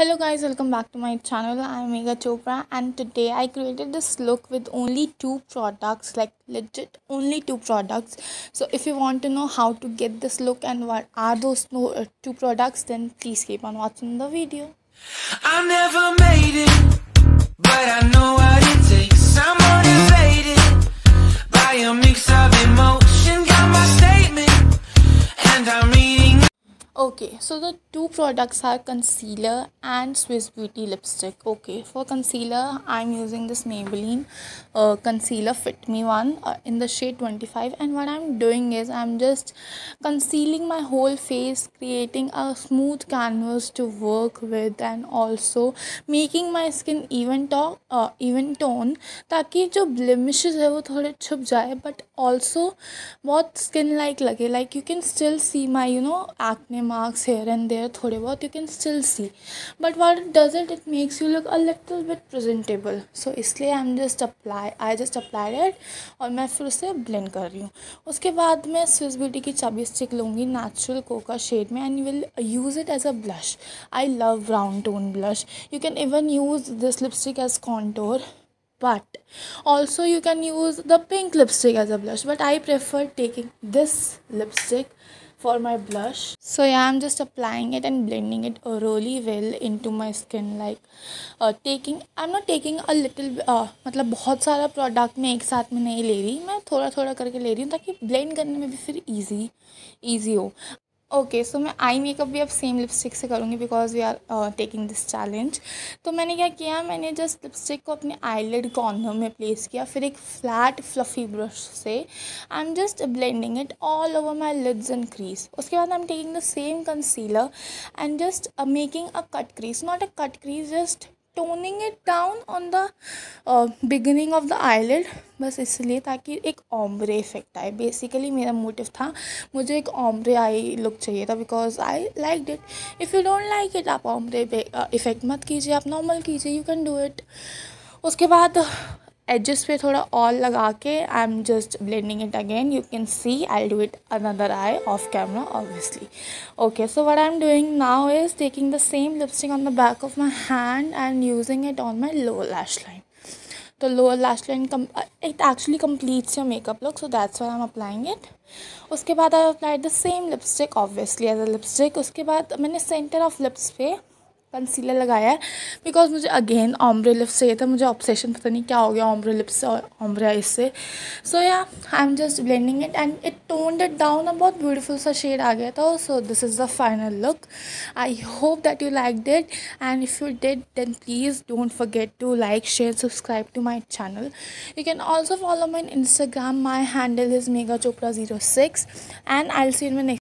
hello guys welcome back to my channel i'm Megha Chopra and today I created this look with only two products like legit only two products so if you want to know how to get this look and what are those two uh, products then please keep on watching the video I never made it okay so the two products are concealer and Swiss beauty lipstick okay for concealer I am using this Maybelline concealer fit me one in the shade twenty five and what I am doing is I am just concealing my whole face creating a smooth canvas to work with and also making my skin event टॉ even tone ताकि जो blemish है वो थोड़े छुप जाए but also बहुत skin like लगे like you can still see my you know acne marks here and there थोड़े बहुत you can still see but what does it it makes you look a little bit presentable so इसलिए I am just apply I just apply that और मैं फिर उसे blend कर रही हूँ उसके बाद मैं स्विस ब्यूटी की चाबी स्टिक लूँगी नेचुरल कोका शेड में and will use it as a blush I love brown tone blush you can even use this lipstick as contour but also you can use the pink lipstick as a blush but i prefer taking this lipstick for my blush so yeah i'm just applying it and blending it really well into my skin like uh, taking i'm not taking a little uh, matlab bahut sara product main ek sath mein nahi le rahi main thoda thoda karke le rahi hu taki blend karne mein bhi fir easy easy ho okay so मैं eye makeup भी अब same lipstick से करूँगी because we are taking this challenge तो मैंने क्या किया मैंने जस्ट लिपस्टिक को अपने आईलेट कॉर्नर में प्लेस किया फिर एक फ्लैट फ्लफ़ी ब्रश से I am just blending it all over my lids and crease उसके बाद I am taking the same concealer and just making a cut crease not a cut crease just toning it down on the beginning of the eyelid बस इसलिए ताकि एक ombre effect आए basically मेरा motive था मुझे एक ऑमरे आई लुक चाहिए था because I like it if you don't like it आप ऑमरे इफेक्ट uh, मत कीजिए आप नॉर्मल कीजिए यू कैन डू इट उसके बाद एडजस्ट पे थोड़ा ऑल लगा के I am just blending it again you can see I do it another eye off camera obviously okay so what I am doing now is taking the same lipstick on the back of my hand and using it on my lower lash line the lower lash line तो it actually completes your makeup look so that's why am applying it उसके बाद I applied the same lipstick obviously as a lipstick उसके बाद मैंने centre of lips पे concealer लगाया है because मुझे अगेन ऑम्ब्रे लिप्स चाहिए था मुझे ऑब्सेशन पता नहीं क्या हो गया ऑम्ब्रे लिप्स और ऑम्ब्रे से सो या I am just blending it and it toned it down a बहुत ब्यूटीफुल सा शेड आ गया था so this is the final look I hope that you like it and if you did then please don't forget to like share subscribe to my channel you can also follow my Instagram my handle is Megha Chopra zero six and I see in my